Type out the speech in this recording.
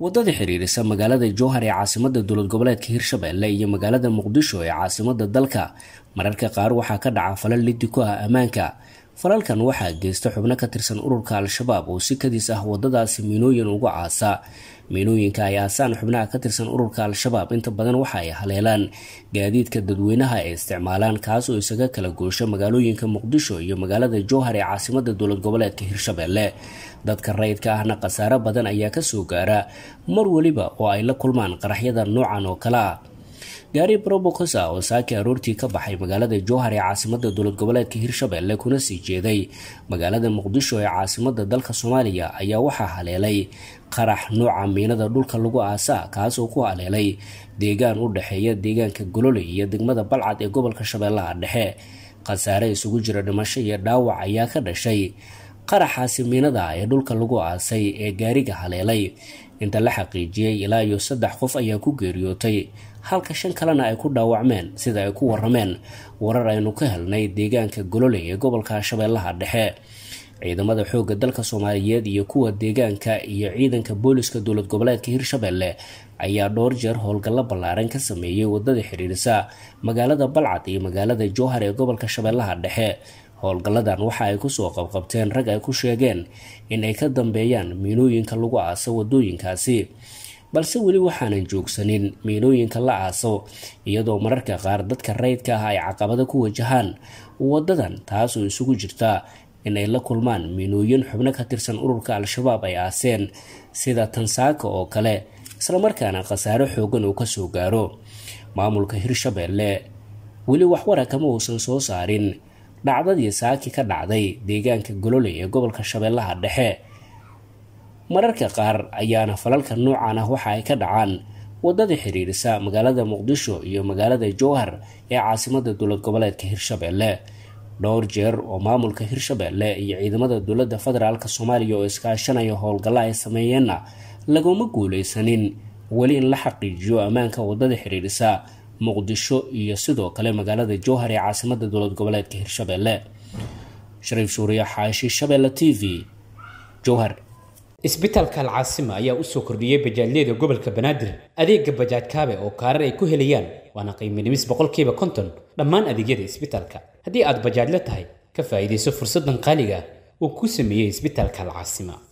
waddada xiriirisa magaalada jowhar ee caasimada dowlad goboleedka hirshabelle iyo magaalada muqdisho ee caasimada dalka mararka qaar waxaa ka dhaca falal lidiko ah ammaanka falalkan waxaa geysta xubno ka tirsan ururka al-shabaab oo si kadis ah waddadaasi miinooyin uga caasa miinooyinka ay aasaan xubnaha ka tirsan ururka al-shabaab inta badan waxa ay haleelaan gaadiidka dadweynaha ay isticmaalaan kaas oo isaga kala goosha magaalooyinka muqdisho iyo magaalada jowhar ee caasimada dowlad goboleedka hirshabelle dadka rayidka ahna khasaaro badan ayaa kasoo gaara mar weliba oo ay la kulmaan qaraxyada noocan oo kale ah gaari brobokosa oo saaki aroortii ka baxay magaalada jowhar ee caasimada dowlad goboleedka hirshabeelle kuna sii jeeday magaalada muqdisho ee caasimada dalka soomaaliya ayaa waxaa haleelay qarax nooca miinada dhulka lagu aasaa kaasoo ku haleelay deegaan u dhexeeya deegaanka gololey iyo degmada balcad ee gobolka shabeellaha dhexe khasaare isugu jira dhimasho iyo dhaawac ayaa ka dhashay qaraxaasi miinada ee dhulka lagu aasay ee gaariga haleelay inta la xaqiijiyey ilaa iyo saddex qof ayaa ku geeriyootay halka shan kalena ay ku dhaawacmeen sida ay ku warrameen warar aynu ka helnay deegaanka golole ee gobolka shabeellaha dhexe ciidamada xoogga dalka soomaaliyeed iyo kuwa deegaanka iyo ciidanka booliska dowlad goboleedka hirshabelle ayaa dhowr jeer howlgallo ballaaran ka sameeyey waddada xiriirisa magaalada balcad iyo magaalada jowhar ee gobolka shabeellaha dhexe howlgalladan waxa ay kusoo qabqabteen rag ay ku sheegeen in ay ka dambeeyaan miinooyinka lagu aaso wadooyinkaasi balse weli waxaanan joogsanin miinooyinka la aaso iyadoo mararka qaar dadka rayidka ah ay caqabada ku wajahaan waddadan taasoo isugu jirta in ay la kulmaan miinooyin xubno ka tirsan ururka al-shabaab ay aaseen sida tansaaka oo kale islamarkaana khasaare xoogan uu kasoo gaaro maamulka hirshabeelle weli waxwara kama uusan soo saarin dhacdadii saaki ka dhacday deegaanka golole ee gobolka shabeellaha dhexe mararka qaar ayaana falalka noocan ah waxa ay ka dhacaan wadada xiriirisa magaalada muqdisho iyo magaalada jowhar ee caasimada dowlad goboleedka hirshabeelle dhowr jeer oo maamulka hirshabeelle iyo ciidamada dowladda federaalk soomaaliya oo iskaashanaya howlgalla ay sameeyeenna laguma guulaysanin weli in la xaqiijiyo ammaanka wadada xiriirisa muqdisho iyo sidoo kale magaalada jowhar ee caasimada dowlad goboleedka hirshabeelle shariif shuuriye xaashi shabeelle t v jowhar isbitaalka alcaasima ayaa usoo kordhiyey bajaajyada gobolka banaadir adeega bajaajkaabe oo kaarar ay ku helayaan waana qiiminimis boqolkiiba konton dhammaan adeegyada isbitaalka haddii aad bajaajla tahay ka faa'iidayso fursaddan qaaliga ah uu ku sameeyey isbitaalka alcaasima